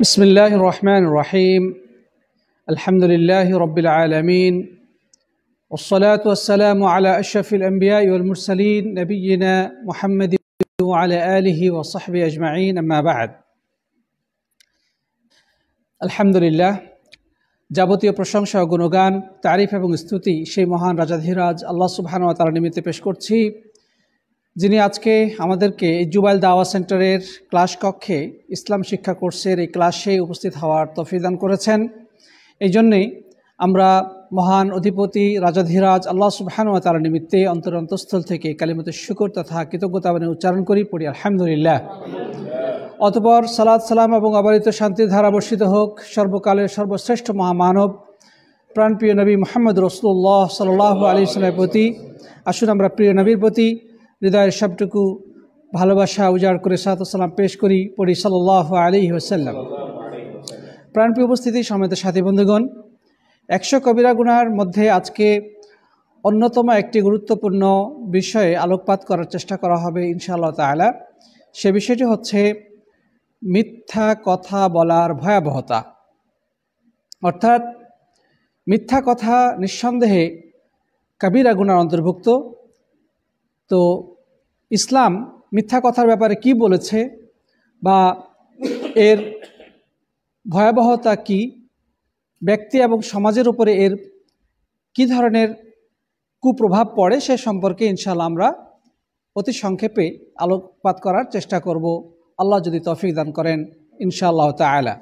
بسم الله الرحمن الرحيم الحمد لله رب العالمين والصلاة والسلام على أشرف الأنبياء والمرسلين نبينا محمد وعلى آله وصحبه أجمعين أما بعد الحمد لله যাবতীয় প্রশংসা ও গুণগান তারিফ এবং স্তুতি সেই মহান রাজাধিরাজ আল্লাহ সুবহান ওয়া তাআলা নিমিত্তে পেশ করছি যিনি আজকে আমাদেরকে জুবাইল দাওয়া সেন্টারের ক্লাস কক্ষে ইসলাম শিক্ষা কোর্সের এই ক্লাসে উপস্থিত হওয়ার তফিদান করেছেন এই জন্যেই আমরা মহান অধিপতি রাজাধিরাজ আল্লাহ সুবাহানুয়া তার নিমিত্তে অন্তর অন্তঃস্থল থেকে কালিমত শুকর তথা কৃতজ্ঞতা মানে উচ্চারণ করি পড়ি আলহামদুলিল্লাহ অতপর সালাদ সালাম এবং আবারিত শান্তির ধারা বর্ষিত হোক সর্বকালের সর্বশ্রেষ্ঠ মহামানব প্রাণপ্রিয় নবী মোহাম্মদ রসুল্লাহ সাল আলী সালের প্রতি আসুন আমরা প্রিয় নবীর প্রতি হৃদয়ের সবটুকু ভালোবাসা উজাড় করে সালাম পেশ করি পড়ি সাল্লাহ আলী ওসাল্লাম প্রাণপ্রিয় উপস্থিতি সমেত সাথী বন্ধুগণ একশো কবিরা গুনার মধ্যে আজকে অন্যতম একটি গুরুত্বপূর্ণ বিষয়ে আলোকপাত করার চেষ্টা করা হবে ইনশাআল্লাহ তালা সে বিষয়টি হচ্ছে মিথ্যা কথা বলার ভয়াবহতা অর্থাৎ মিথ্যা কথা নিঃসন্দেহে কবিরাগুনার গুনার অন্তর্ভুক্ত তো ইসলাম মিথ্যা কথার ব্যাপারে কি বলেছে বা এর ভয়াবহতা কি ব্যক্তি এবং সমাজের উপরে এর কি ধরনের কুপ্রভাব পড়ে সে সম্পর্কে ইনশাল্লাহ আমরা অতি সংক্ষেপে আলোকপাত করার চেষ্টা করব আল্লাহ যদি তফিক দান করেন ইনশাআল্লাহ তালা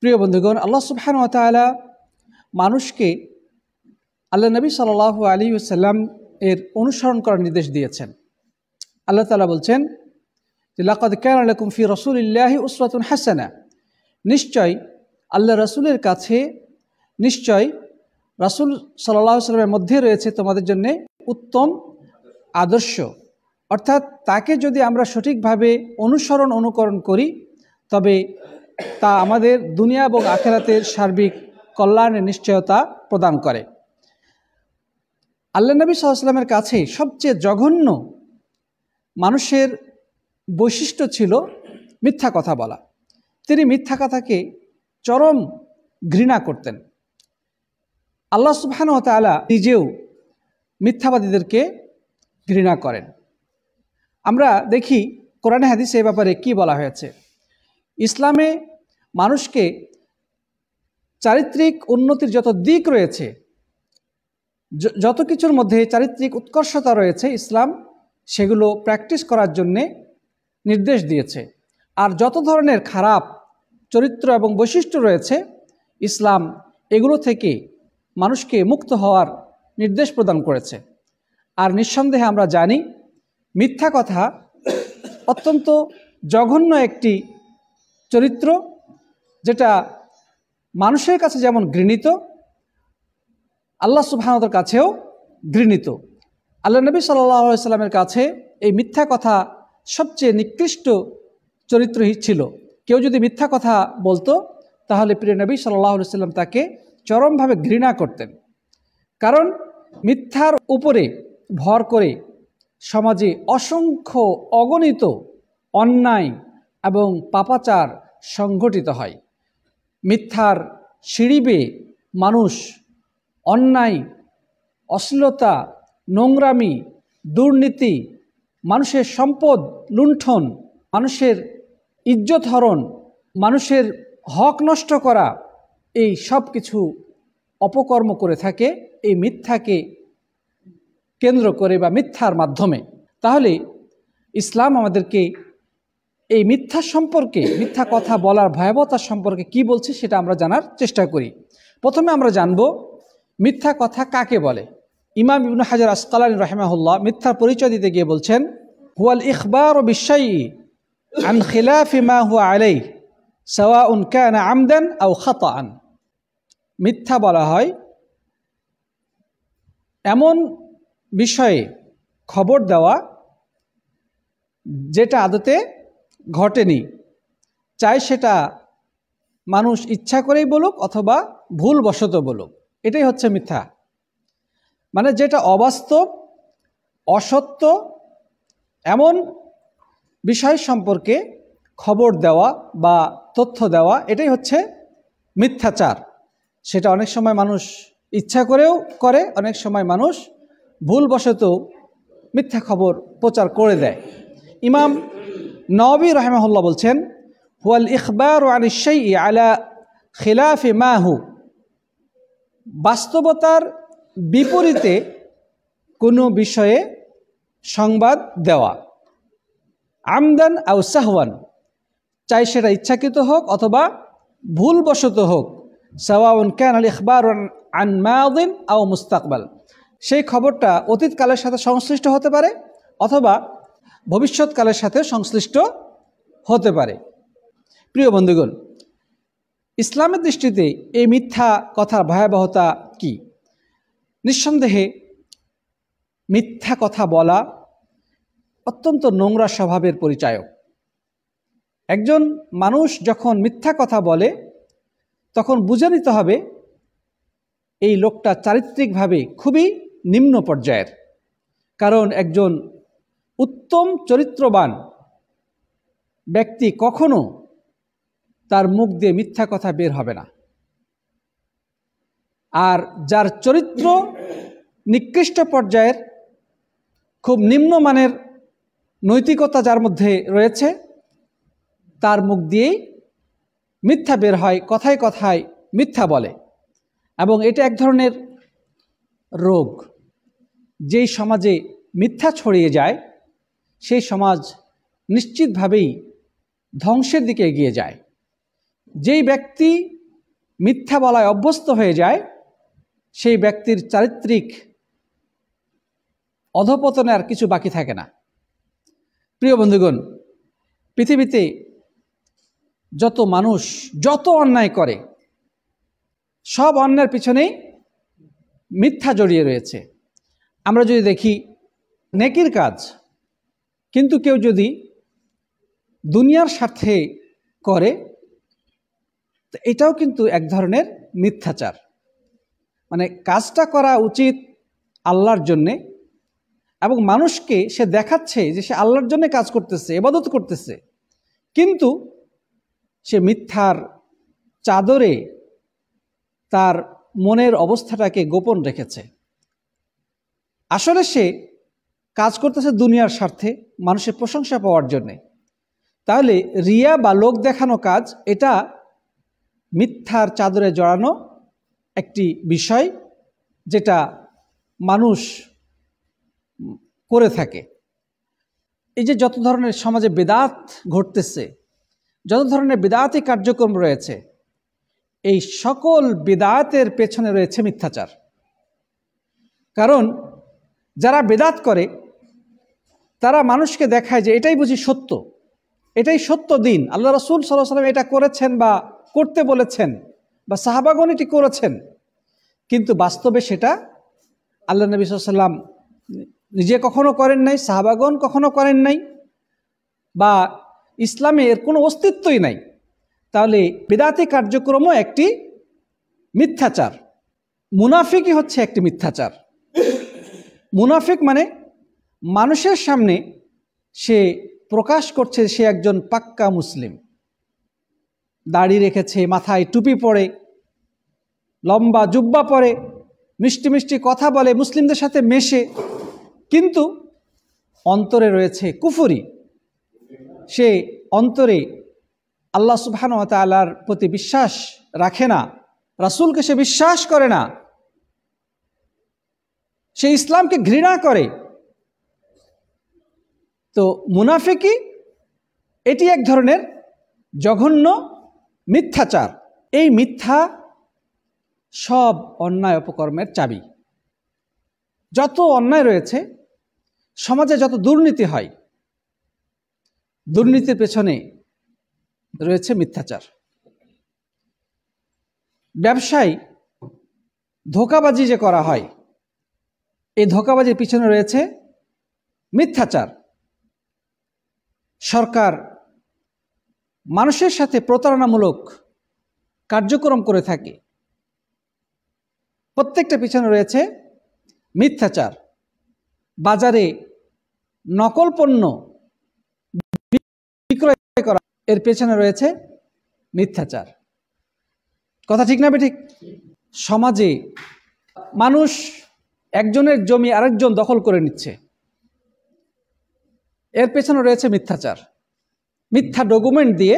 প্রিয় বন্ধুগণ আল্লাহ সুফান তালা মানুষকে আল্লাহ নবী সাল আলী সাল্লাম এর অনুসরণ করার নির্দেশ দিয়েছেন আল্লাহ তালা বলছেন যে লাকাদ ক্যানালাকুম রসুলিল্লাহি উসরাতুন হাসানা নিশ্চয় আল্লাহ রসুলের কাছে নিশ্চয় রাসুল সাল্লাহ সাল্লামের মধ্যে রয়েছে তোমাদের জন্য উত্তম আদর্শ অর্থাৎ তাকে যদি আমরা সঠিকভাবে অনুসরণ অনুকরণ করি তবে তা আমাদের দুনিয়া এবং আখেরাতের সার্বিক কল্যাণের নিশ্চয়তা প্রদান করে আল্লাহ নবী সাল্লামের কাছে সবচেয়ে জঘন্য মানুষের বৈশিষ্ট্য ছিল মিথ্যা কথা বলা তিনি মিথ্যা কথাকে চরম ঘৃণা করতেন আল্লাহ সুবহান তালা নিজেও মিথ্যাবাদীদেরকে ঘৃণা করেন আমরা দেখি কোরআনে হাদিস এই ব্যাপারে কি বলা হয়েছে ইসলামে মানুষকে চারিত্রিক উন্নতির যত দিক রয়েছে যত কিছুর মধ্যে চারিত্রিক উৎকর্ষতা রয়েছে ইসলাম সেগুলো প্র্যাকটিস করার জন্যে নির্দেশ দিয়েছে আর যত ধরনের খারাপ চরিত্র এবং বৈশিষ্ট্য রয়েছে ইসলাম এগুলো থেকে মানুষকে মুক্ত হওয়ার নির্দেশ প্রদান করেছে আর নিঃসন্দেহে আমরা জানি মিথ্যা কথা অত্যন্ত জঘন্য একটি চরিত্র যেটা মানুষের কাছে যেমন ঘৃণিত আল্লাহ সুবাহানতর কাছেও ঘৃণিত আল্লাহ নবী সাল্লাহ কাছে এই মিথ্যা কথা সবচেয়ে নিকৃষ্ট চরিত্র ছিল কেউ যদি মিথ্যা কথা বলতো তাহলে প্রিয় নবী সাল্লাহ সাল্লাম তাকে চরমভাবে ঘৃণা করতেন কারণ মিথ্যার উপরে ভর করে সমাজে অসংখ্য অগণিত অন্যায় এবং পাপাচার সংঘটিত হয় মিথ্যার সিঁড়ি মানুষ অন্যায় অশ্লীলতা নোংরামি দুর্নীতি মানুষের সম্পদ লুণ্ঠন মানুষের ইজ্জত হরণ মানুষের হক নষ্ট করা এই সব কিছু অপকর্ম করে থাকে এই মিথ্যাকে কেন্দ্র করে বা মিথ্যার মাধ্যমে তাহলে ইসলাম আমাদেরকে এই মিথ্যা সম্পর্কে মিথ্যা কথা বলার ভয়াবহতা সম্পর্কে কি বলছে সেটা আমরা জানার চেষ্টা করি প্রথমে আমরা জানব মিথ্যা কথা কাকে বলে ইমাম ইবনু হাজার আসকালান রহমাহুল্লাহ মিথ্যার পরিচয় দিতে গিয়ে বলছেন হুয়াল ইখবার ও বিশ্বায়ী আন খিলাফিমা হুয়া আলাই সওয়া উন ক্যান আমদেন আউ খাতা আন মিথ্যা বলা হয় এমন বিষয়ে খবর দেওয়া যেটা আদতে ঘটেনি চাই সেটা মানুষ ইচ্ছা করেই বলুক অথবা ভুলবশত বলুক এটাই হচ্ছে মিথ্যা মানে যেটা অবাস্তব অসত্য এমন বিষয় সম্পর্কে খবর দেওয়া বা তথ্য দেওয়া এটাই হচ্ছে মিথ্যাচার সেটা অনেক সময় মানুষ ইচ্ছা করেও করে অনেক সময় মানুষ ভুলবশত মিথ্যা খবর প্রচার করে দেয় ইমাম নবী রহমাহুল্লাহ বলছেন হুয়াল ইকবার আলি সেই আলা খিলাফি মাহু বাস্তবতার বিপরীতে কোনো বিষয়ে সংবাদ দেওয়া আমদান আউ সাহওয়ান চাই সেটা ইচ্ছাকৃত হোক অথবা ভুলবশত হোক সাওয়াউন ক্যান আল ইখবার আন মায়াউদ্দিন আও মুস্তাকবাল সেই খবরটা অতীতকালের সাথে সংশ্লিষ্ট হতে পারে অথবা ভবিষ্যৎকালের সাথে সংশ্লিষ্ট হতে পারে প্রিয় বন্ধুগণ ইসলামের দৃষ্টিতে এই মিথ্যা কথার ভয়াবহতা কি নিঃসন্দেহে মিথ্যা কথা বলা অত্যন্ত নোংরা স্বভাবের পরিচায়ক একজন মানুষ যখন মিথ্যা কথা বলে তখন বুঝে নিতে হবে এই লোকটা চারিত্রিকভাবে খুবই নিম্ন পর্যায়ের কারণ একজন উত্তম চরিত্রবান ব্যক্তি কখনো তার মুখ দিয়ে মিথ্যা কথা বের হবে না আর যার চরিত্র নিকৃষ্ট পর্যায়ের খুব নিম্নমানের নৈতিকতা যার মধ্যে রয়েছে তার মুখ দিয়েই মিথ্যা বের হয় কথায় কথায় মিথ্যা বলে এবং এটা এক ধরনের রোগ যেই সমাজে মিথ্যা ছড়িয়ে যায় সেই সমাজ নিশ্চিতভাবেই ধ্বংসের দিকে এগিয়ে যায় যেই ব্যক্তি মিথ্যা বলায় অভ্যস্ত হয়ে যায় সেই ব্যক্তির চারিত্রিক অধপতনে আর কিছু বাকি থাকে না প্রিয় বন্ধুগণ পৃথিবীতে যত মানুষ যত অন্যায় করে সব অন্যের পিছনেই মিথ্যা জড়িয়ে রয়েছে আমরা যদি দেখি নেকির কাজ কিন্তু কেউ যদি দুনিয়ার স্বার্থে করে তো এটাও কিন্তু এক ধরনের মিথ্যাচার মানে কাজটা করা উচিত আল্লাহর জন্যে এবং মানুষকে সে দেখাচ্ছে যে সে আল্লাহর জন্যে কাজ করতেছে এবাদত করতেছে কিন্তু সে মিথ্যার চাদরে তার মনের অবস্থাটাকে গোপন রেখেছে আসলে সে কাজ করতেছে দুনিয়ার স্বার্থে মানুষের প্রশংসা পাওয়ার জন্যে তাহলে রিয়া বা লোক দেখানো কাজ এটা মিথ্যার চাদরে জড়ানো একটি বিষয় যেটা মানুষ করে থাকে এই যে যত ধরনের সমাজে বেদাত ঘটতেছে যত ধরনের বেদাতি কার্যক্রম রয়েছে এই সকল বেদাতের পেছনে রয়েছে মিথ্যাচার কারণ যারা বেদাত করে তারা মানুষকে দেখায় যে এটাই বুঝি সত্য এটাই সত্য দিন আল্লাহ রসুল সাল্লাহ সাল্লাম এটা করেছেন বা করতে বলেছেন বা সাহাবাগন এটি করেছেন কিন্তু বাস্তবে সেটা আল্লাহ নবী সাল্লাম নিজে কখনো করেন নাই সাহাবাগন কখনো করেন নাই বা ইসলামে এর কোনো অস্তিত্বই নাই তাহলে বেদাতি কার্যক্রমও একটি মিথ্যাচার মুনাফিকই হচ্ছে একটি মিথ্যাচার মুনাফিক মানে মানুষের সামনে সে প্রকাশ করছে সে একজন পাক্কা মুসলিম দাড়ি রেখেছে মাথায় টুপি পরে লম্বা জুব্বা পরে মিষ্টি মিষ্টি কথা বলে মুসলিমদের সাথে মেশে কিন্তু অন্তরে রয়েছে কুফুরি সে অন্তরে আল্লাহ সুবহান তালার প্রতি বিশ্বাস রাখে না রাসুলকে সে বিশ্বাস করে না সে ইসলামকে ঘৃণা করে তো মুনাফিকি এটি এক ধরনের জঘন্য মিথ্যাচার এই মিথ্যা সব অন্যায় অপকর্মের চাবি যত অন্যায় রয়েছে সমাজে যত দুর্নীতি হয় দুর্নীতির পেছনে রয়েছে মিথ্যাচার ব্যবসায় ধোকাবাজি যে করা হয় এই ধোকাবাজির পিছনে রয়েছে মিথ্যাচার সরকার মানুষের সাথে প্রতারণামূলক কার্যক্রম করে থাকে প্রত্যেকটা পিছনে রয়েছে মিথ্যাচার বাজারে নকল পণ্য বিক্রয় করা এর পেছনে রয়েছে মিথ্যাচার কথা ঠিক না ঠিক সমাজে মানুষ একজনের জমি আরেকজন দখল করে নিচ্ছে এর পেছনে রয়েছে মিথ্যাচার মিথ্যা ডকুমেন্ট দিয়ে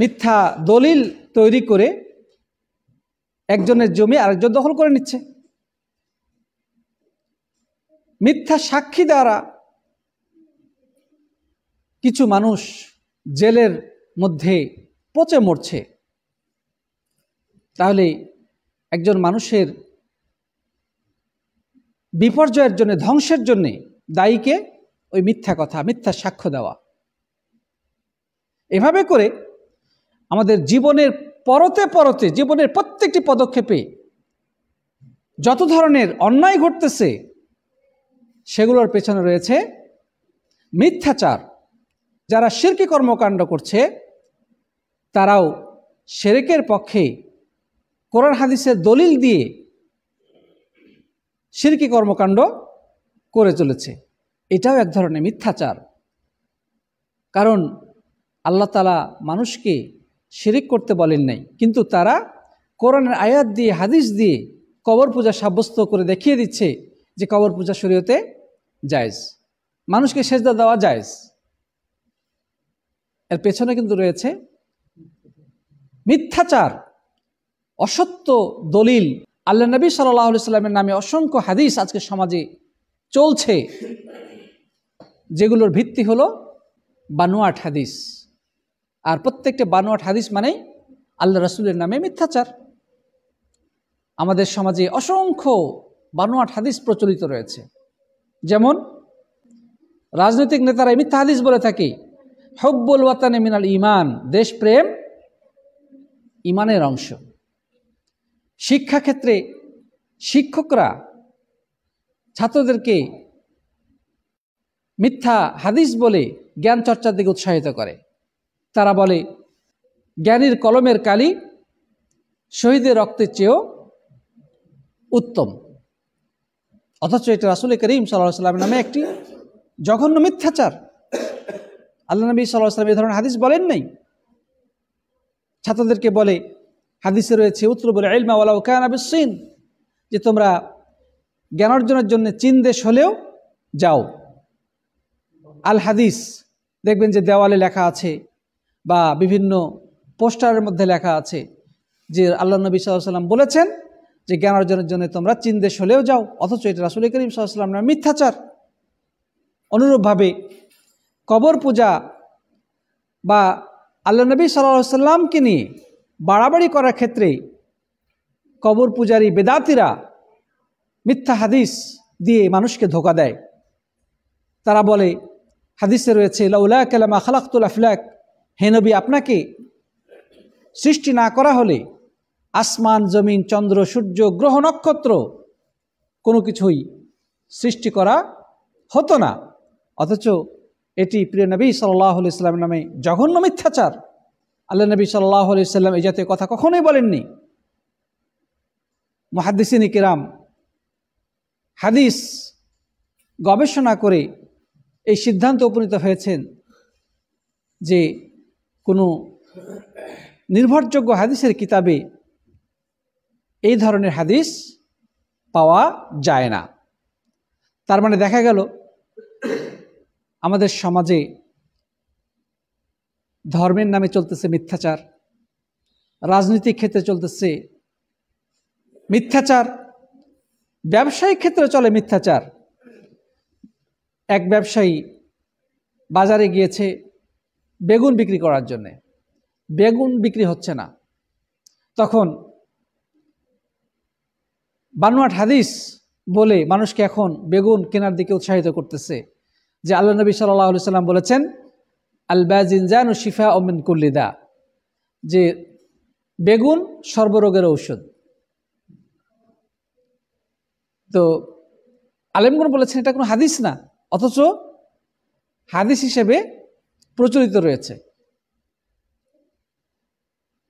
মিথ্যা দলিল তৈরি করে একজনের জমি আরেকজন দখল করে নিচ্ছে মিথ্যা সাক্ষী দ্বারা কিছু মানুষ জেলের মধ্যে পচে মরছে তাহলে একজন মানুষের বিপর্যয়ের জন্য ধ্বংসের জন্যে দায়ীকে ওই মিথ্যা কথা মিথ্যা সাক্ষ্য দেওয়া এভাবে করে আমাদের জীবনের পরতে পরতে জীবনের প্রত্যেকটি পদক্ষেপে যত ধরনের অন্যায় ঘটতেছে সেগুলোর পেছনে রয়েছে মিথ্যাচার যারা শিরকি কর্মকাণ্ড করছে তারাও সেরেকের পক্ষে কোরআন হাদিসের দলিল দিয়ে শিরকি কর্মকাণ্ড করে চলেছে এটাও এক ধরনের মিথ্যাচার কারণ আল্লাহ তালা মানুষকে শিরিক করতে বলেন নাই কিন্তু তারা কোরআনের আয়াত দিয়ে হাদিস দিয়ে কবর পূজা সাব্যস্ত করে দেখিয়ে দিচ্ছে যে কবর পূজা শরীয়তে জায়জ মানুষকে সেজদা দেওয়া জায়জ এর পেছনে কিন্তু রয়েছে মিথ্যাচার অসত্য দলিল আল্লাহ নবী সাল্লাহ সাল্লামের নামে অসংখ্য হাদিস আজকে সমাজে চলছে যেগুলোর ভিত্তি হলো বানোয়াট হাদিস আর প্রত্যেকটা বানোয়াট হাদিস মানেই আল্লাহ রসুলের নামে মিথ্যাচার আমাদের সমাজে অসংখ্য বানোয়াট হাদিস প্রচলিত রয়েছে যেমন রাজনৈতিক নেতারা মিথ্যা হাদিস বলে থাকে হব্বুল ওয়াতানে মিনাল ইমান দেশপ্রেম ইমানের অংশ শিক্ষাক্ষেত্রে শিক্ষকরা ছাত্রদেরকে মিথ্যা হাদিস বলে জ্ঞান চর্চার দিকে উৎসাহিত করে তারা বলে জ্ঞানীর কলমের কালি শহীদের রক্তের চেয়েও উত্তম অথচ এটা রাসুল করিম সাল্লাহ সাল্লামের নামে একটি জঘন্য মিথ্যাচার আল্লাহ নবী সাল্লাহ সাল্লাম এ ধরনের হাদিস বলেন নাই ছাত্রদেরকে বলে হাদিসে রয়েছে উত্তর বলে এলমা ওলা ওকান আবিসিন যে তোমরা জ্ঞান অর্জনের জন্য চীন দেশ হলেও যাও আল হাদিস দেখবেন যে দেওয়ালে লেখা আছে বা বিভিন্ন পোস্টারের মধ্যে লেখা আছে যে আল্লাহ নবী সাল্লাম বলেছেন যে জ্ঞান অর্জনের জন্য তোমরা চীন দেশ হলেও যাও অথচ এটা রাসুল করিম সাল্লাম না মিথ্যাচার অনুরূপভাবে কবর পূজা বা আল্লাহ নবী সাল্লা সাল্লামকে নিয়ে বাড়াবাড়ি করার ক্ষেত্রে কবর পূজারী বেদাতিরা মিথ্যা হাদিস দিয়ে মানুষকে ধোকা দেয় তারা বলে হাদিসে রয়েছে লাউলা কালামা খালাকুল আফলাক হেনবি আপনাকে সৃষ্টি না করা হলে আসমান জমিন চন্দ্র সূর্য গ্রহ নক্ষত্র কোনো কিছুই সৃষ্টি করা হতো না অথচ এটি প্রিয় নবী সাল্লাহ ইসলামের নামে জঘন্য মিথ্যাচার আল্লাহ নবী সাল্লাহ ইসলাম এই জাতীয় কথা কখনোই বলেননি মহাদিসিনী কিরাম হাদিস গবেষণা করে এই সিদ্ধান্ত উপনীত হয়েছেন যে কোনো নির্ভরযোগ্য হাদিসের কিতাবে এই ধরনের হাদিস পাওয়া যায় না তার মানে দেখা গেল আমাদের সমাজে ধর্মের নামে চলতেছে মিথ্যাচার রাজনৈতিক ক্ষেত্রে চলতেছে মিথ্যাচার ব্যবসায়িক ক্ষেত্রে চলে মিথ্যাচার এক ব্যবসায়ী বাজারে গিয়েছে বেগুন বিক্রি করার জন্যে বেগুন বিক্রি হচ্ছে না তখন বানোয়াট হাদিস বলে মানুষকে এখন বেগুন কেনার দিকে উৎসাহিত করতেছে যে আল্লাহ নবী সাল্লাহ সাল্লাম বলেছেন আলবাজিনজান ও শিফা ওমিন কুল্লিদা যে বেগুন সর্বরোগের ঔষধ তো আলেমগুন বলেছেন এটা কোনো হাদিস না অথচ হাদিস হিসেবে প্রচলিত রয়েছে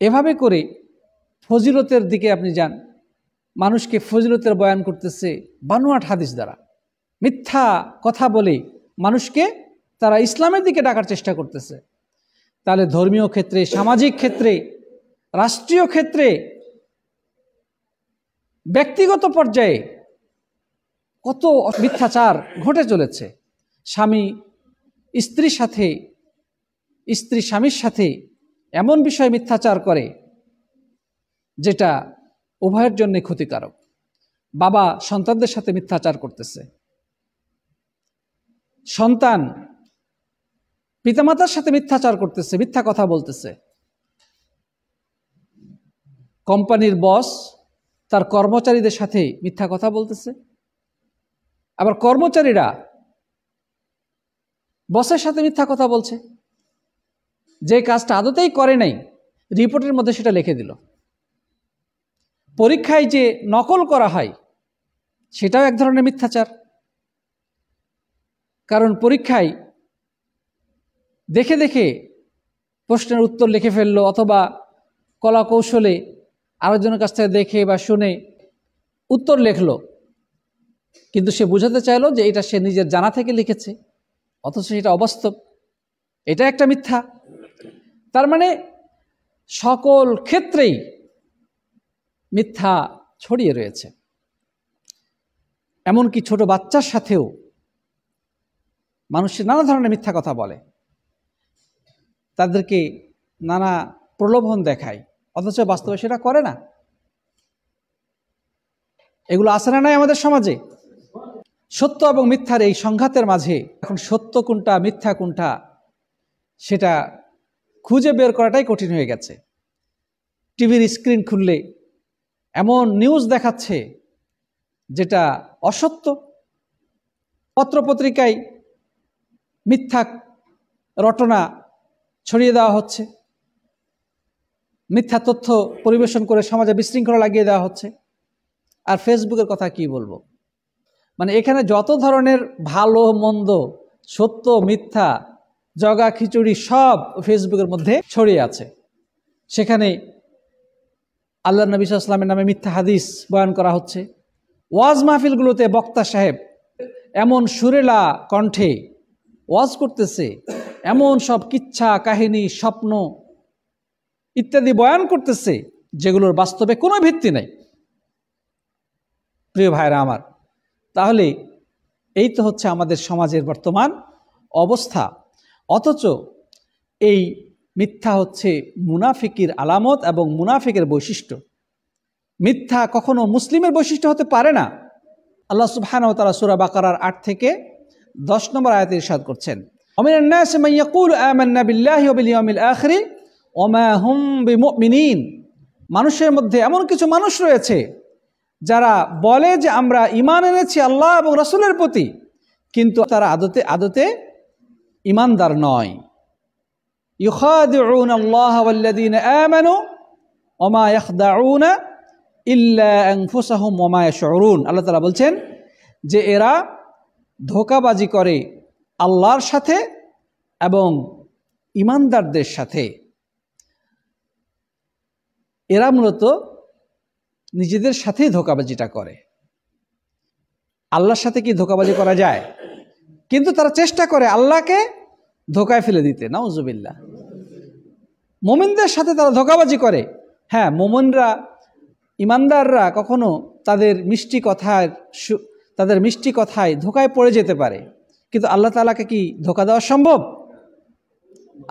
এভাবে করে ফজিলতের দিকে আপনি যান মানুষকে ফজিলতের বয়ান করতেছে বানোয়াট হাদিস দ্বারা মিথ্যা কথা বলে মানুষকে তারা ইসলামের দিকে ডাকার চেষ্টা করতেছে তাহলে ধর্মীয় ক্ষেত্রে সামাজিক ক্ষেত্রে রাষ্ট্রীয় ক্ষেত্রে ব্যক্তিগত পর্যায়ে কত মিথ্যাচার ঘটে চলেছে স্বামী স্ত্রীর সাথে স্ত্রী স্বামীর সাথে এমন বিষয়ে মিথ্যাচার করে যেটা উভয়ের জন্য ক্ষতিকারক বাবা সন্তানদের সাথে মিথ্যাচার করতেছে সন্তান পিতামাতার সাথে মিথ্যাচার করতেছে মিথ্যা কথা বলতেছে কোম্পানির বস তার কর্মচারীদের সাথে মিথ্যা কথা বলতেছে আবার কর্মচারীরা বসের সাথে মিথ্যা কথা বলছে যে কাজটা আদতেই করে নাই রিপোর্টের মধ্যে সেটা লিখে দিল পরীক্ষায় যে নকল করা হয় সেটাও এক ধরনের মিথ্যাচার কারণ পরীক্ষায় দেখে দেখে প্রশ্নের উত্তর লিখে ফেললো অথবা কলা কৌশলে আরেকজনের কাছ থেকে দেখে বা শুনে উত্তর লেখলো কিন্তু সে বোঝাতে চাইলো যে এটা সে নিজের জানা থেকে লিখেছে অথচ সেটা অবাস্তব এটা একটা মিথ্যা তার মানে সকল ক্ষেত্রেই মিথ্যা ছড়িয়ে রয়েছে এমনকি ছোট বাচ্চার সাথেও মানুষের নানা ধরনের মিথ্যা কথা বলে তাদেরকে নানা প্রলোভন দেখায় অথচ বাস্তবে সেটা করে না এগুলো আসে না নাই আমাদের সমাজে সত্য এবং মিথ্যার এই সংঘাতের মাঝে এখন সত্য কোনটা মিথ্যা কোনটা সেটা খুঁজে বের করাটাই কঠিন হয়ে গেছে টিভির স্ক্রিন খুললে এমন নিউজ দেখাচ্ছে যেটা অসত্য পত্রপত্রিকায় মিথ্যা রটনা ছড়িয়ে দেওয়া হচ্ছে মিথ্যা তথ্য পরিবেশন করে সমাজে বিশৃঙ্খলা লাগিয়ে দেওয়া হচ্ছে আর ফেসবুকের কথা কি বলবো মানে এখানে যত ধরনের ভালো মন্দ সত্য মিথ্যা জগা খিচুড়ি সব ফেসবুকের মধ্যে ছড়িয়ে আছে সেখানে আল্লাহ নবী সাল্লামের নামে মিথ্যা হাদিস বয়ান করা হচ্ছে ওয়াজ মাহফিলগুলোতে বক্তা সাহেব এমন সুরেলা কণ্ঠে ওয়াজ করতেছে এমন সব কিচ্ছা কাহিনী স্বপ্ন ইত্যাদি বয়ান করতেছে যেগুলোর বাস্তবে কোনো ভিত্তি নেই প্রিয় ভাইরা আমার তাহলে এই তো হচ্ছে আমাদের সমাজের বর্তমান অবস্থা অথচ এই মিথ্যা হচ্ছে মুনাফিকির আলামত এবং মুনাফিকের বৈশিষ্ট্য মিথ্যা কখনো মুসলিমের বৈশিষ্ট্য হতে পারে না আল্লাহ সুবহানাহু ও তাআলা সূরা আট থেকে দশ নম্বর আয়াতে ইরশাদ করছেন মানুষের মধ্যে এমন কিছু মানুষ রয়েছে যারা বলে যে আমরা ইমান এনেছি আল্লাহ এবং রসুলের প্রতি কিন্তু তারা আদতে আদতে ইমানদার নয় আল্লাহ তারা ইল্লা আল্লাহ বলছেন যে এরা ধোকাবাজি করে আল্লাহর সাথে এবং ইমানদারদের সাথে এরা মূলত নিজেদের সাথেই ধোকাবাজিটা করে আল্লাহর সাথে কি ধোকাবাজি করা যায় কিন্তু তারা চেষ্টা করে আল্লাহকে ধোকায় ফেলে দিতে নাউজুবিল্লা মোমিনদের সাথে তারা ধোকাবাজি করে হ্যাঁ মোমনরা ইমানদাররা কখনো তাদের মিষ্টি কথার তাদের মিষ্টি কথায় ধোকায় পড়ে যেতে পারে কিন্তু আল্লাহ তালাকে কি ধোকা দেওয়া সম্ভব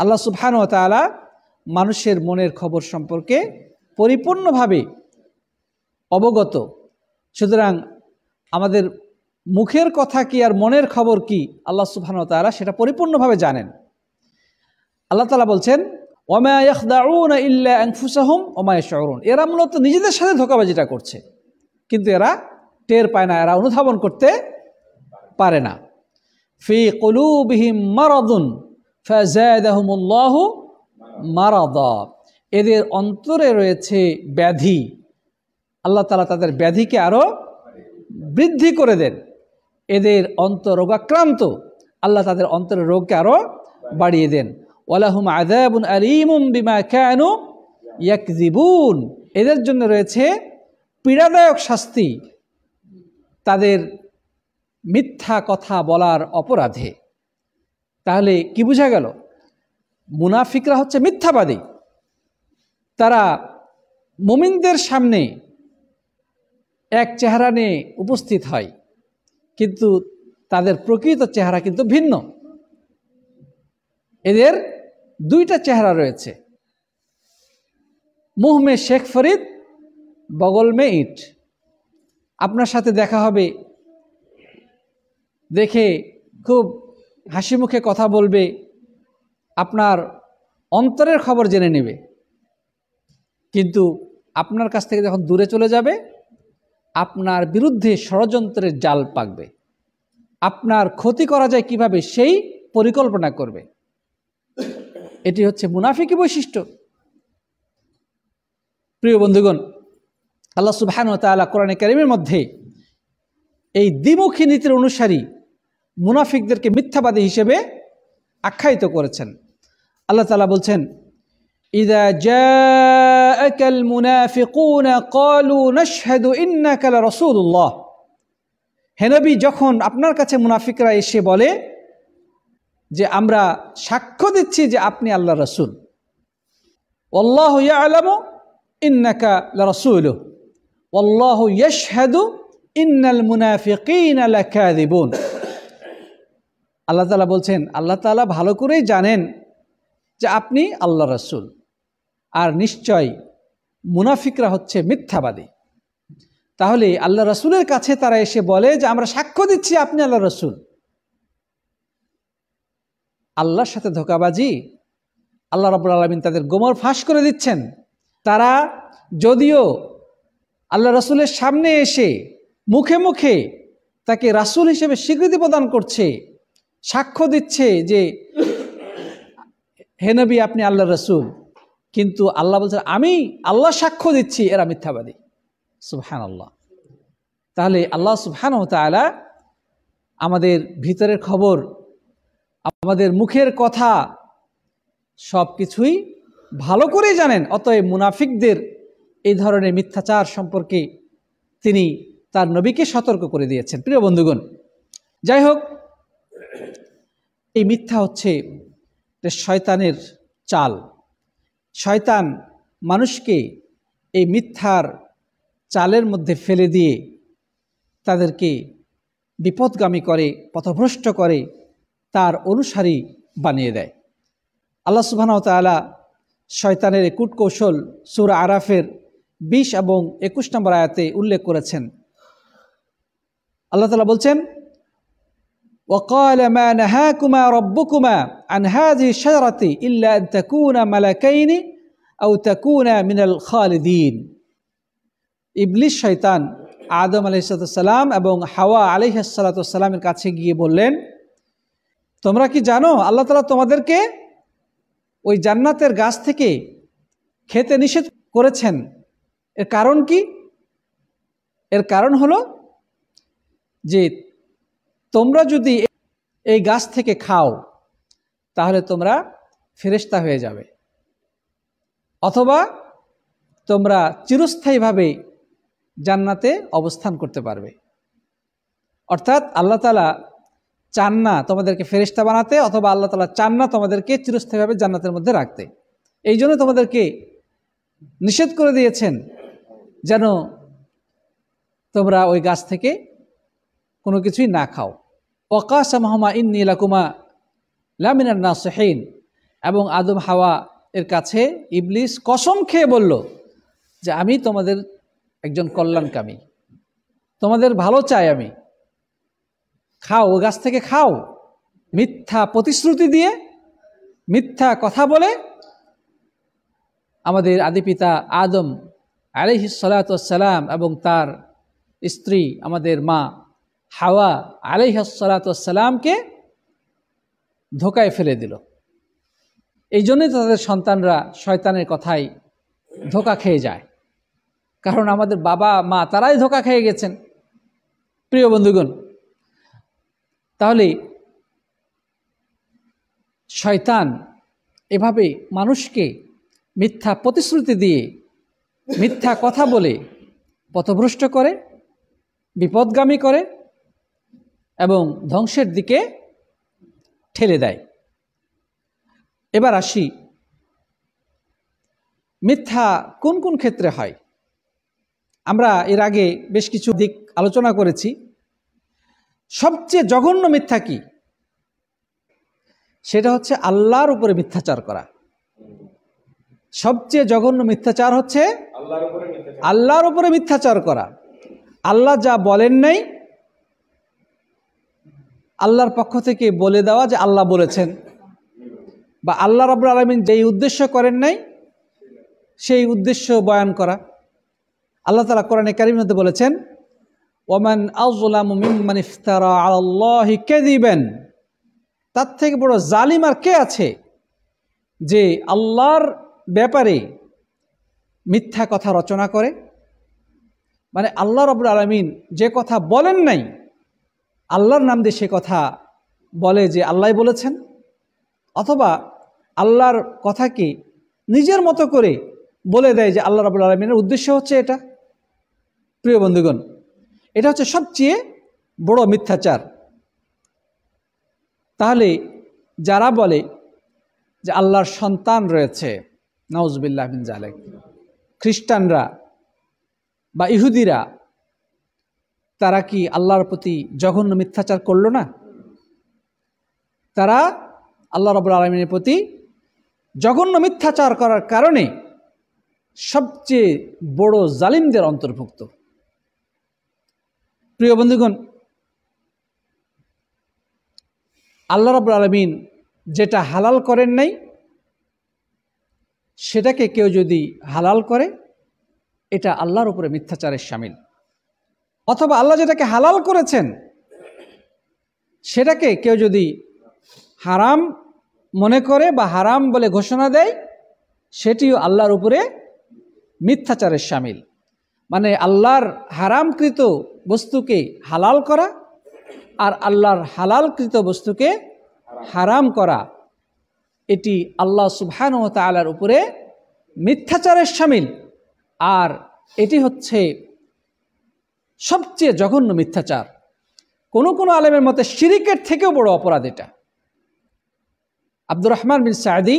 আল্লাহ ও তালা মানুষের মনের খবর সম্পর্কে পরিপূর্ণভাবে অবগত সুতরাং আমাদের মুখের কথা কি আর মনের খবর কি আল্লাহ সুফান তারা সেটা পরিপূর্ণভাবে জানেন আল্লাহ তালা বলছেন ওমায়াহদাউনফুসাহম ওমায় শরুন এরা মূলত নিজেদের সাথে ধোকাবাজিটা করছে কিন্তু এরা টের পায় না এরা অনুধাবন করতে পারে না ফি কলুবিহিম মারাদুন ফাজাদাহমুল্লাহ মারাদ এদের অন্তরে রয়েছে ব্যাধি আল্লাহ তালা তাদের ব্যাধিকে আরও বৃদ্ধি করে দেন এদের অন্তরোগাক্রান্ত আল্লাহ তাদের অন্তরের রোগকে আরও বাড়িয়ে দেন ওয়ালাহুম আদাবুন আলিমুম বিমা ক্যানু ইয়াকজিবুন এদের জন্য রয়েছে পীড়াদায়ক শাস্তি তাদের মিথ্যা কথা বলার অপরাধে তাহলে কি বোঝা গেল মুনাফিকরা হচ্ছে মিথ্যাবাদী তারা মুমিনদের সামনে এক চেহারা নিয়ে উপস্থিত হয় কিন্তু তাদের প্রকৃত চেহারা কিন্তু ভিন্ন এদের দুইটা চেহারা রয়েছে মোহমে শেখ ফরিদ বগল মে ইট আপনার সাথে দেখা হবে দেখে খুব হাসি মুখে কথা বলবে আপনার অন্তরের খবর জেনে নেবে কিন্তু আপনার কাছ থেকে যখন দূরে চলে যাবে আপনার বিরুদ্ধে ষড়যন্ত্রের জাল পাকবে আপনার ক্ষতি করা যায় কিভাবে সেই পরিকল্পনা করবে এটি হচ্ছে মুনাফিকি বৈশিষ্ট্য প্রিয় বন্ধুগণ আল্লাহ সুবহান ও তালা কোরআনে কারিমের মধ্যে এই দ্বিমুখী নীতির অনুসারী মুনাফিকদেরকে মিথ্যাবাদী হিসেবে আখ্যায়িত করেছেন আল্লাহ তালা বলছেন إذا جاءك المنافقون قالوا نشهد إنك لرسول الله نبي جخون أبنار كاتي منافق رأيشي بولي جي أمرا شاكو دي جي أبني الله رسول والله يعلم إنك لرسوله والله يشهد إن المنافقين لكاذبون الله تعالى بولتين الله تعالى بحلو كوري جانين جي أبني الله رسول আর নিশ্চয় মুনাফিকরা হচ্ছে মিথ্যাবাদী তাহলে আল্লাহ রসুলের কাছে তারা এসে বলে যে আমরা সাক্ষ্য দিচ্ছি আপনি আল্লাহ রসুল আল্লাহর সাথে ধোকাবাজি আল্লাহ রবুল আলমিন তাদের গোমর ফাঁস করে দিচ্ছেন তারা যদিও আল্লাহ রসুলের সামনে এসে মুখে মুখে তাকে রাসুল হিসেবে স্বীকৃতি প্রদান করছে সাক্ষ্য দিচ্ছে যে হেনবি আপনি আল্লাহ রসুল কিন্তু আল্লাহ বলছেন আমি আল্লাহ সাক্ষ্য দিচ্ছি এরা মিথ্যাবাদী সুফহান আল্লাহ তাহলে আল্লাহ সুবহান তালা আমাদের ভিতরের খবর আমাদের মুখের কথা সব কিছুই ভালো করেই জানেন অতএব মুনাফিকদের এই ধরনের মিথ্যাচার সম্পর্কে তিনি তার নবীকে সতর্ক করে দিয়েছেন প্রিয় বন্ধুগণ যাই হোক এই মিথ্যা হচ্ছে শয়তানের চাল শয়তান মানুষকে এই মিথ্যার চালের মধ্যে ফেলে দিয়ে তাদেরকে বিপদগামী করে পথভ্রষ্ট করে তার অনুসারী বানিয়ে দেয় আল্লাহ সুবাহন তালা শয়তানের একুট কৌশল সুর আরাফের বিশ এবং একুশ নম্বর আয়াতে উল্লেখ করেছেন আল্লাহ তালা বলছেন وقال ما نهاكما ربكما عن هذه الشجرة إلا أن تكونا ملكين أو تكونا من الخالدين ইবলিশ শৈতান আদম আলহিসাল্লাম এবং হাওয়া আলহিসাল্লাতামের কাছে গিয়ে বললেন তোমরা কি জানো আল্লাহ তালা তোমাদেরকে ওই জান্নাতের গাছ থেকে খেতে নিষেধ করেছেন এর কারণ কি এর কারণ হলো যে তোমরা যদি এই গাছ থেকে খাও তাহলে তোমরা ফেরেস্তা হয়ে যাবে অথবা তোমরা চিরস্থায়ীভাবে জান্নাতে অবস্থান করতে পারবে অর্থাৎ আল্লাহ তালা চান না তোমাদেরকে ফেরিস্তা বানাতে অথবা আল্লাহ তালা চান না তোমাদেরকে চিরস্থায়ীভাবে জান্নাতের মধ্যে রাখতে এই জন্য তোমাদেরকে নিষেধ করে দিয়েছেন যেন তোমরা ওই গাছ থেকে কোনো কিছুই না খাও ওকাসামহমা ইন্নি লাকুমা লামিনার নাসহীন এবং আদম হাওয়া এর কাছে ইবলিস কসম খেয়ে বলল যে আমি তোমাদের একজন কল্যাণকামী তোমাদের ভালো চাই আমি খাও ও গাছ থেকে খাও মিথ্যা প্রতিশ্রুতি দিয়ে মিথ্যা কথা বলে আমাদের আদি পিতা আদম আলিহিসাল্লাম এবং তার স্ত্রী আমাদের মা হাওয়া আলাইহাসালাতামকে ধোকায় ফেলে দিল এই জন্যই তাদের সন্তানরা শয়তানের কথাই ধোকা খেয়ে যায় কারণ আমাদের বাবা মা তারাই ধোকা খেয়ে গেছেন প্রিয় বন্ধুগণ তাহলে শয়তান এভাবে মানুষকে মিথ্যা প্রতিশ্রুতি দিয়ে মিথ্যা কথা বলে পথভ্রষ্ট করে বিপদগামী করে এবং ধ্বংসের দিকে ঠেলে দেয় এবার আসি মিথ্যা কোন কোন ক্ষেত্রে হয় আমরা এর আগে বেশ কিছু দিক আলোচনা করেছি সবচেয়ে জঘন্য মিথ্যা কি সেটা হচ্ছে আল্লাহর উপরে মিথ্যাচার করা সবচেয়ে জঘন্য মিথ্যাচার হচ্ছে আল্লাহর উপরে মিথ্যাচার করা আল্লাহ যা বলেন নাই আল্লাহর পক্ষ থেকে বলে দেওয়া যে আল্লাহ বলেছেন বা আল্লাহ রবুল আলমিন যেই উদ্দেশ্য করেন নাই সেই উদ্দেশ্য বয়ান করা আল্লাহ তালা কোরআন কারিম মধ্যে বলেছেন ওমান আউজুলামিমান ইফতারা আল্লাহ কে দিবেন তার থেকে বড় জালিম আর কে আছে যে আল্লাহর ব্যাপারে মিথ্যা কথা রচনা করে মানে আল্লাহ রবুল আলমিন যে কথা বলেন নাই আল্লাহর নাম দিয়ে সে কথা বলে যে আল্লাহ বলেছেন অথবা আল্লাহর কথা কি নিজের মতো করে বলে দেয় যে আল্লাহ রাবুল আলমিনের উদ্দেশ্য হচ্ছে এটা প্রিয় বন্ধুগণ এটা হচ্ছে সবচেয়ে বড় মিথ্যাচার তাহলে যারা বলে যে আল্লাহর সন্তান রয়েছে নওয়াজবিল্লাহ জালেক খ্রিস্টানরা বা ইহুদিরা তারা কি আল্লাহর প্রতি জঘন্য মিথ্যাচার করল না তারা আল্লাহ রবুল আলমিনের প্রতি জঘন্য মিথ্যাচার করার কারণে সবচেয়ে বড় জালিমদের অন্তর্ভুক্ত প্রিয় বন্ধুগণ আল্লাহ রবুল আলমিন যেটা হালাল করেন নাই সেটাকে কেউ যদি হালাল করে এটা আল্লাহর উপরে মিথ্যাচারের সামিল অথবা আল্লাহ যেটাকে হালাল করেছেন সেটাকে কেউ যদি হারাম মনে করে বা হারাম বলে ঘোষণা দেয় সেটিও আল্লাহর উপরে মিথ্যাচারের সামিল মানে আল্লাহর হারামকৃত বস্তুকে হালাল করা আর আল্লাহর হালালকৃত বস্তুকে হারাম করা এটি আল্লাহ সুবহান ও তালার উপরে মিথ্যাচারের সামিল আর এটি হচ্ছে সবচেয়ে জঘন্য মিথ্যাচার কোনো কোনো আলেমের মতে শিরিকের থেকেও বড় অপরাধ এটা আব্দুর রহমান বিন সায়দি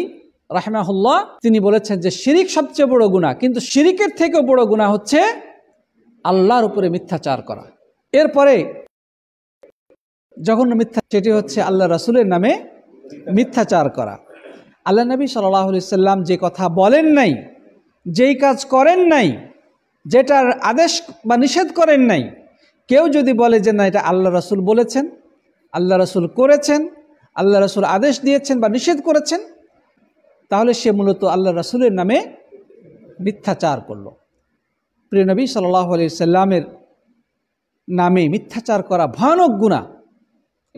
রাহমাহুল্লাহ তিনি বলেছেন যে শিরিক সবচেয়ে বড় গুণা কিন্তু শিরিকের থেকেও বড় গুণা হচ্ছে আল্লাহর উপরে মিথ্যাচার করা এরপরে জঘন্য মিথ্যা সেটি হচ্ছে আল্লাহ রসুলের নামে মিথ্যাচার করা আল্লাহ নবী সাল্লাহ সাল্লাম যে কথা বলেন নাই যেই কাজ করেন নাই যেটার আদেশ বা নিষেধ করেন নাই কেউ যদি বলে যে না এটা আল্লাহ রসুল বলেছেন আল্লাহ রসুল করেছেন আল্লাহ রসুল আদেশ দিয়েছেন বা নিষেধ করেছেন তাহলে সে মূলত আল্লাহ রসুলের নামে মিথ্যাচার করল প্রিয়নবী সাল্লাহ আলি সাল্লামের নামে মিথ্যাচার করা ভয়ানক গুণা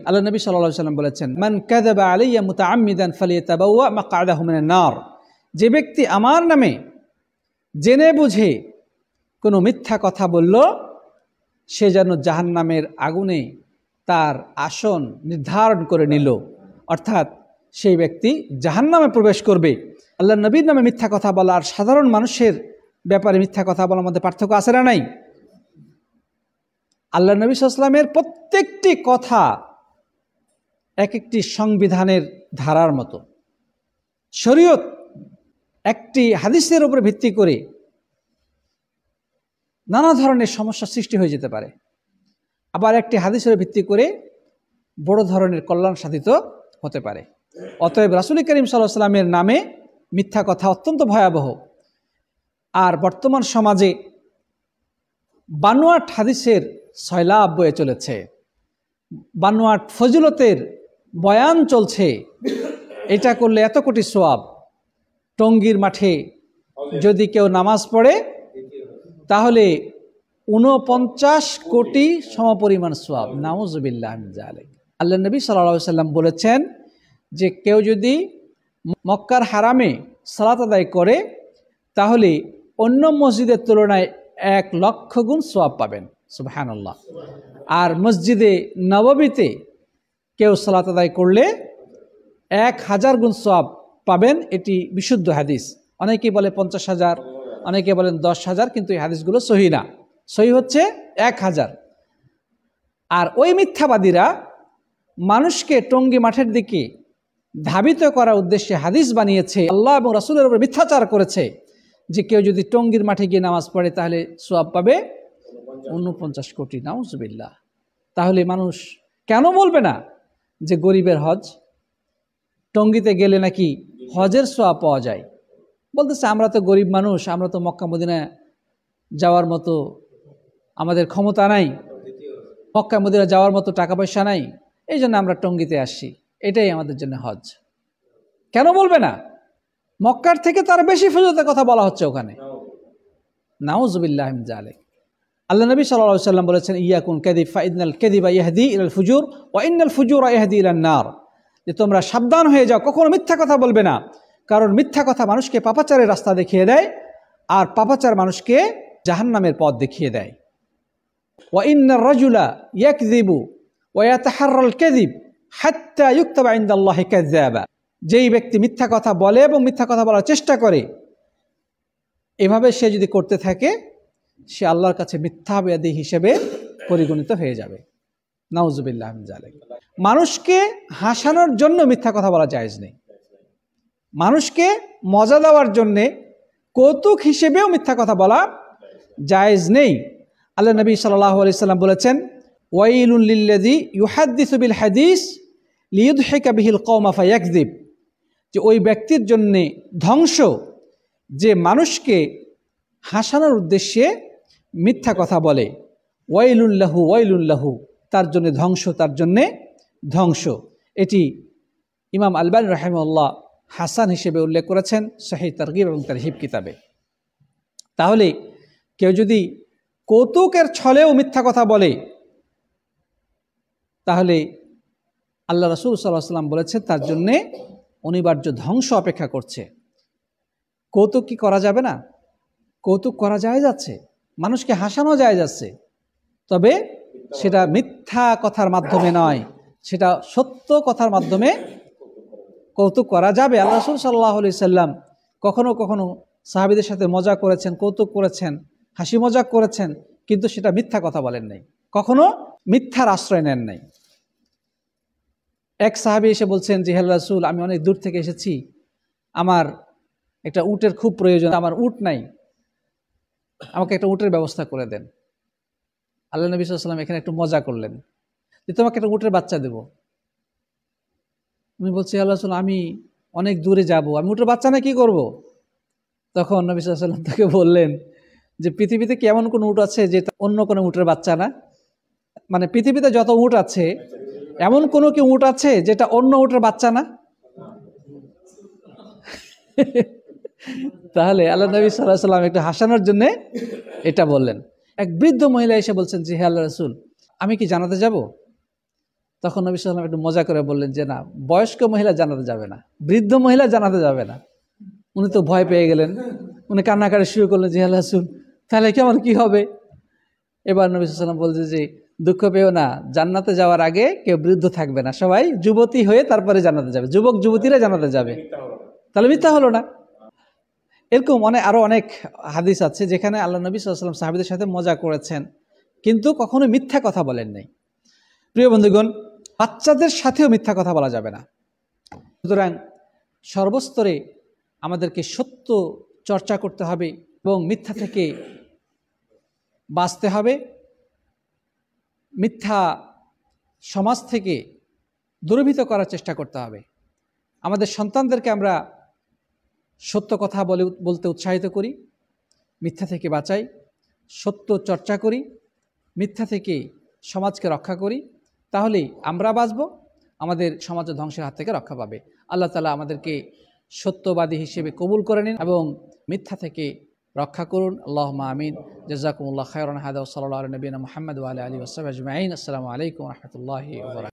আল্লাহ নবী সাল্লা সাল্লাম বলেছেন মান কাদাবা আলিয়া মুতা আমিদান ফালিয়া তাবাউয়া মা কাদা হুমেন নার যে ব্যক্তি আমার নামে জেনে বুঝে কোনো মিথ্যা কথা বলল সে যেন জাহান্নামের আগুনে তার আসন নির্ধারণ করে নিল অর্থাৎ সেই ব্যক্তি জাহান্নামে প্রবেশ করবে আল্লাহ নবীর নামে মিথ্যা কথা বলা আর সাধারণ মানুষের ব্যাপারে মিথ্যা কথা বলার মধ্যে পার্থক্য আছে না নাই আল্লাহ নবী সাল্লামের প্রত্যেকটি কথা এক একটি সংবিধানের ধারার মতো শরীয়ত একটি হাদিসের উপরে ভিত্তি করে নানা ধরনের সমস্যা সৃষ্টি হয়ে যেতে পারে আবার একটি হাদিসের ভিত্তি করে বড় ধরনের কল্যাণ সাধিত হতে পারে অতএব রাসুল করিম সাল্লাহ সাল্লামের নামে মিথ্যা কথা অত্যন্ত ভয়াবহ আর বর্তমান সমাজে বানোয়াট হাদিসের সয়লাভ বয়ে চলেছে বানোয়াট ফজিলতের বয়ান চলছে এটা করলে এত কোটি সোয়াব টঙ্গির মাঠে যদি কেউ নামাজ পড়ে তাহলে উনপঞ্চাশ কোটি সমপরিমাণ সোয়াব নাউজবিল্লাহ আল্লাহ নবী সাল্লা সাল্লাম বলেছেন যে কেউ যদি মক্কার হারামে সালাত আদায় করে তাহলে অন্য মসজিদের তুলনায় এক লক্ষ গুণ সোয়াব পাবেন সুবাহান্লাহ আর মসজিদে নবমীতে কেউ সালাত আদায় করলে এক হাজার গুণ সোয়াব পাবেন এটি বিশুদ্ধ হাদিস অনেকেই বলে পঞ্চাশ হাজার অনেকে বলেন দশ হাজার কিন্তু এই হাদিসগুলো সহি না সহি হচ্ছে এক হাজার আর ওই মিথ্যাবাদীরা মানুষকে টঙ্গি মাঠের দিকে ধাবিত করার উদ্দেশ্যে হাদিস বানিয়েছে আল্লাহ এবং রাসুলের উপর মিথ্যাচার করেছে যে কেউ যদি টঙ্গির মাঠে গিয়ে নামাজ পড়ে তাহলে সোয়াব পাবে উনপঞ্চাশ কোটি নাউজবিল্লা তাহলে মানুষ কেন বলবে না যে গরিবের হজ টঙ্গিতে গেলে নাকি হজের সোয়াব পাওয়া যায় বলতেছে আমরা তো গরিব মানুষ আমরা তো মক্কা মদিনা যাওয়ার মতো আমাদের ক্ষমতা নাই মক্কা মদিনা যাওয়ার মতো টাকা পয়সা নাই এই জন্য আমরা টঙ্গিতে আসছি এটাই আমাদের জন্য হজ কেন বলবে না মক্কার থেকে তার বেশি ফেজতের কথা বলা হচ্ছে ওখানে নাউজুবিল্লাহ জালেক আল্লাহ নবী সাল্লাহ সাল্লাম বলেছেন ইয়াকুন কেদিব ফাইদনাল কেদিবা ইহাদি ইল ফুজুর ও ইন্নাল ফুজুর ইহাদি ইলান্নার যে তোমরা সাবধান হয়ে যাও কখনো মিথ্যা কথা বলবে না কারণ মিথ্যা কথা মানুষকে পাপাচারের রাস্তা দেখিয়ে দেয় আর পাপাচার মানুষকে জাহান্নামের পথ দেখিয়ে দেয় ওয়াইন্নার ও ইয়াকজিবু ওয়াতাহারল কেজিব হাত্তা ইউক্তবা ইন্দাল্লাহ কেজাবা যেই ব্যক্তি মিথ্যা কথা বলে এবং মিথ্যা কথা বলার চেষ্টা করে এভাবে সে যদি করতে থাকে সে আল্লাহর কাছে মিথ্যাবাদী হিসেবে পরিগণিত হয়ে যাবে নাউজুবিল্লাহ মানুষকে হাসানোর জন্য মিথ্যা কথা বলা জায়জ নেই মানুষকে মজা দেওয়ার জন্যে কৌতুক হিসেবেও মিথ্যা কথা বলা জায়েজ নেই আল্লাহ নবী সাল্লাহ আলি সাল্লাম বলেছেন ওয়াইলুল্লিল্লাদি ইউহাদ্দিসুবিল হাদিস লিউদ হেকাবিহিল কৌমাফা ইয়াকদ্বীপ যে ওই ব্যক্তির জন্যে ধ্বংস যে মানুষকে হাসানোর উদ্দেশ্যে মিথ্যা কথা বলে ওয়াইলুল্লাহু ওয়াইলুল্লাহু তার জন্যে ধ্বংস তার জন্যে ধ্বংস এটি ইমাম আলবান রাহেমল্লাহ হাসান হিসেবে উল্লেখ করেছেন শাহী তারগিব এবং হিব কিতাবে তাহলে কেউ যদি কৌতুকের ছলেও মিথ্যা কথা বলে তাহলে আল্লাহ রসুল সাল্লাহ সাল্লাম বলেছে তার জন্যে অনিবার্য ধ্বংস অপেক্ষা করছে কৌতুক কি করা যাবে না কৌতুক করা যায় যাচ্ছে মানুষকে হাসানো যায় যাচ্ছে তবে সেটা মিথ্যা কথার মাধ্যমে নয় সেটা সত্য কথার মাধ্যমে কৌতুক করা যাবে আল্লাহ রসুল সাল্লাহ আলি সাল্লাম কখনো কখনো সাহাবিদের সাথে মজা করেছেন কৌতুক করেছেন হাসি মজা করেছেন কিন্তু সেটা মিথ্যা কথা বলেন নাই কখনো মিথ্যার আশ্রয় নেন নাই এক সাহাবি এসে বলছেন যে হেল রাসুল আমি অনেক দূর থেকে এসেছি আমার একটা উটের খুব প্রয়োজন আমার উট নাই আমাকে একটা উটের ব্যবস্থা করে দেন আল্লাহ নবী সাল্লাম এখানে একটু মজা করলেন যে তোমাকে একটা উটের বাচ্চা দেবো উনি বলছে আল্লাহ সাল্লাম আমি অনেক দূরে যাব আমি উঠে বাচ্চা না কী করব। তখন নবী সাল্লাম তাকে বললেন যে পৃথিবীতে কি এমন কোনো উঠ আছে যে অন্য কোনো উটের বাচ্চা না মানে পৃথিবীতে যত উট আছে এমন কোনো কি উঠ আছে যেটা অন্য উটের বাচ্চা না তাহলে আল্লাহ নবী সাল্লাহ সাল্লাম একটু হাসানোর জন্যে এটা বললেন এক বৃদ্ধ মহিলা এসে বলছেন যে হে আল্লাহ রসুল আমি কি জানাতে যাব তখন নবী সাল্লাম একটু মজা করে বললেন যে না বয়স্ক মহিলা জানাতে যাবে না বৃদ্ধ মহিলা জানাতে যাবে না উনি তো ভয় পেয়ে গেলেন উনি কান্নাকাটি শুরু করলেন যে আল্লাহ হাসুন তাহলে কি কী হবে এবার নবী সাল্লাম বলছে যে দুঃখ পেও না জান্নাতে যাওয়ার আগে কেউ বৃদ্ধ থাকবে না সবাই যুবতী হয়ে তারপরে জানাতে যাবে যুবক যুবতীরা জানাতে যাবে তাহলে মিথ্যা হলো না এরকম অনেক আরও অনেক হাদিস আছে যেখানে আল্লাহ নবী সাল্লাম সাহাবিদের সাথে মজা করেছেন কিন্তু কখনো মিথ্যা কথা বলেন নাই প্রিয় বন্ধুগণ বাচ্চাদের সাথেও মিথ্যা কথা বলা যাবে না সুতরাং সর্বস্তরে আমাদেরকে সত্য চর্চা করতে হবে এবং মিথ্যা থেকে বাঁচতে হবে মিথ্যা সমাজ থেকে দুরভিত করার চেষ্টা করতে হবে আমাদের সন্তানদেরকে আমরা সত্য কথা বলে বলতে উৎসাহিত করি মিথ্যা থেকে বাঁচাই সত্য চর্চা করি মিথ্যা থেকে সমাজকে রক্ষা করি তাহলেই আমরা বাঁচব আমাদের সমাজ ধ্বংসের হাত থেকে রক্ষা পাবে আল্লাহ তালা আমাদেরকে সত্যবাদী হিসেবে কবুল করে নিন এবং মিথ্যা থেকে রক্ষা করুন আল্লাহ আমিন জাজাকুমুল্লাহ খায়রান হায়দ সাল্লাহ নবীন মহম্মদ আলী আলী ওসাফ আজমাইন আসসালামু আলাইকুম রহমতুল্লাহ